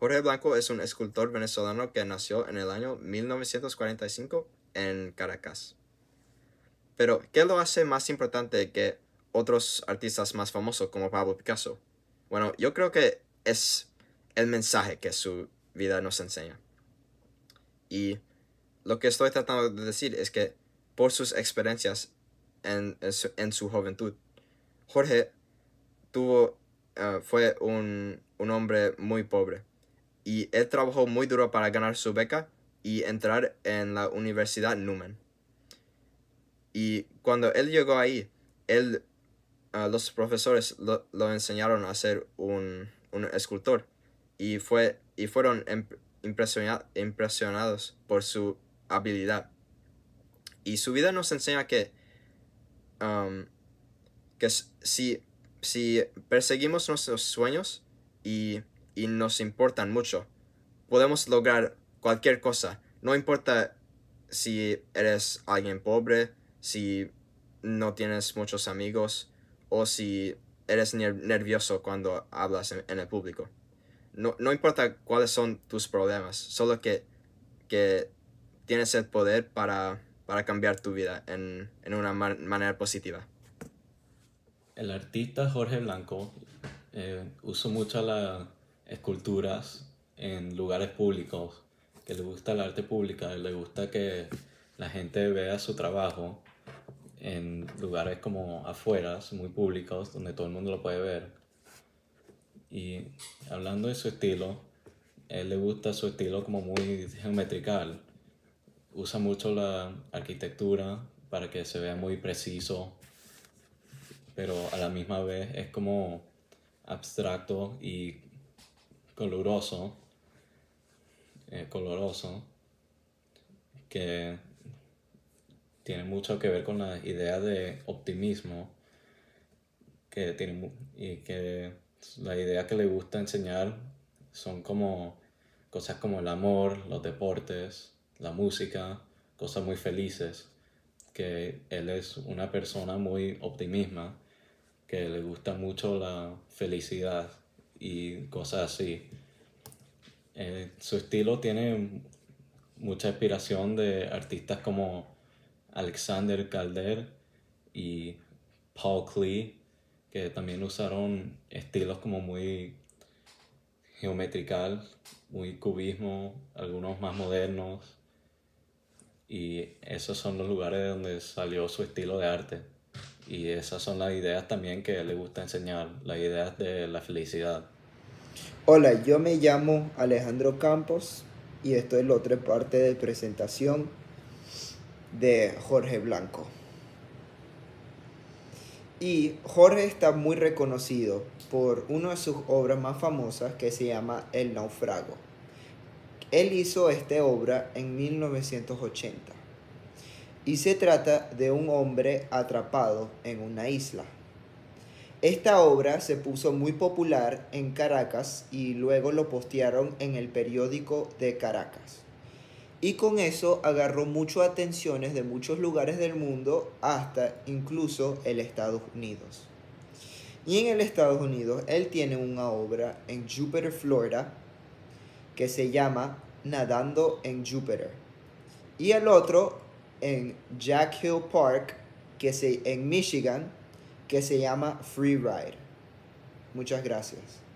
Jorge Blanco es un escultor venezolano que nació en el año 1945 en Caracas. Pero, ¿qué lo hace más importante que otros artistas más famosos como Pablo Picasso? Bueno, yo creo que es el mensaje que su vida nos enseña. Y lo que estoy tratando de decir es que por sus experiencias en, su, juventud, Jorge tuvo, eh, fue un hombre muy pobre y él trabajó muy duro para ganar su beca y entrar en la Universidad Numen. Y cuando él llegó ahí, él, ah, los profesores lo, enseñaron a ser un, escultor y, fue, y fueron em, impresionados por su habilidad. Y su vida nos enseña que, que si, si perseguimos nuestros sueños y y nos importan mucho. Podemos lograr cualquier cosa, no importa si eres alguien pobre, si no tienes muchos amigos o si eres nervioso cuando hablas en, el público. No, importa cuáles son tus problemas, solo que, tienes el poder para, cambiar tu vida en, una manera positiva. El artista Jorge Blanco eh, usó mucho la esculturas en lugares públicos, que le gusta el arte pública, le gusta que la gente vea su trabajo en lugares como afuera, muy públicos, donde todo el mundo lo puede ver. Y hablando de su estilo, él le gusta su estilo como muy geometrical. Usa mucho la arquitectura para que se vea muy preciso, pero a la misma vez es como abstracto y coloroso, eh, coloroso, que tiene mucho que ver con la idea de optimismo, que y que la idea que le gusta enseñar son como cosas como el amor, los deportes, la música, cosas muy felices, que él es una persona muy optimista, que le gusta mucho la felicidad y cosas así. Eh, su estilo tiene mucha inspiración de artistas como Alexander Calder y Paul Klee, que también usaron estilos como muy geometrical, muy cubismo, algunos más modernos. Y esos son los lugares donde salió su estilo de arte y esas son las ideas también que le gusta enseñar, las ideas de la felicidad. Hola, yo me llamo Alejandro Campos y esto es la otra parte de presentación de Jorge Blanco. Y Jorge está muy reconocido por una de sus obras más famosas que se llama El Naufrago. Él hizo esta obra en 1980 y se trata de un hombre atrapado en una isla. Esta obra se puso muy popular en Caracas y luego lo postearon en el periódico de Caracas. Y con eso agarró mucho atenciones de muchos lugares del mundo hasta incluso el Estados Unidos. Y en el Estados Unidos él tiene una obra en Jupiter, Florida, que se llama Nadando en Júpiter. Y el otro en Jack Hill Park, que se, en Michigan, que se llama Free Ride. Muchas gracias.